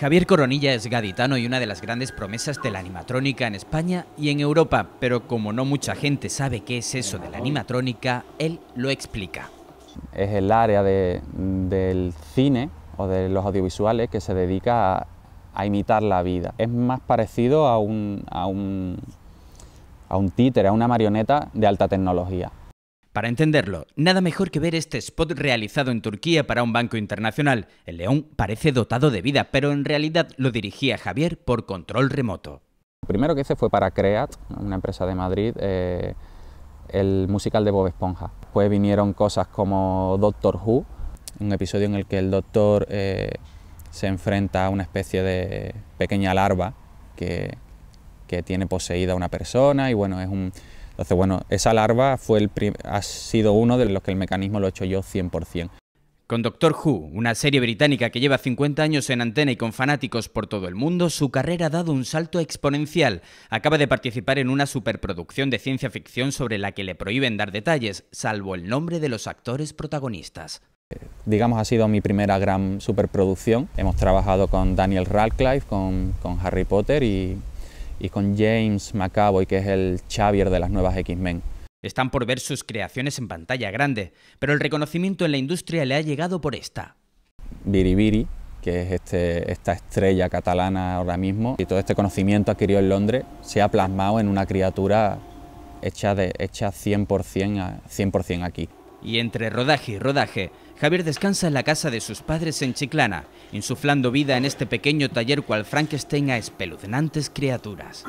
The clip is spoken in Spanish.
Javier Coronilla es gaditano y una de las grandes promesas de la animatrónica en España y en Europa, pero como no mucha gente sabe qué es eso de la animatrónica, él lo explica. Es el área del cine o de los audiovisuales que se dedica a, a imitar la vida. Es más parecido a un, a un, a un a una marioneta de alta tecnología. Para entenderlo, nada mejor que ver este spot realizado en Turquía para un banco internacional. El león parece dotado de vida, pero en realidad lo dirigía Javier por control remoto. Lo primero que hice fue para Creat, una empresa de Madrid, eh, el musical de Bob Esponja. Pues vinieron cosas como Doctor Who, un episodio en el que el doctor eh, se enfrenta a una especie de pequeña larva que, que tiene poseída una persona y bueno, es un, entonces, bueno, esa larva fue el ha sido uno de los que el mecanismo lo he hecho yo 100%. Con Doctor Who, una serie británica que lleva 50 años en antena y con fanáticos por todo el mundo, su carrera ha dado un salto exponencial. Acaba de participar en una superproducción de ciencia ficción sobre la que le prohíben dar detalles, salvo el nombre de los actores protagonistas. Digamos, ha sido mi primera gran superproducción. Hemos trabajado con Daniel Radcliffe, con, con Harry Potter y, y con James McAvoy, que es el Xavier de las nuevas X-Men. Están por ver sus creaciones en pantalla grande, pero el reconocimiento en la industria le ha llegado por esta. Biribiri, que es este, esta estrella catalana ahora mismo, y todo este conocimiento adquirido en Londres se ha plasmado en una criatura hecha, de, hecha 100 aquí. Y entre rodaje y rodaje, Javier descansa en la casa de sus padres en Chiclana, insuflando vida en este pequeño taller cual Frankenstein a espeluznantes criaturas.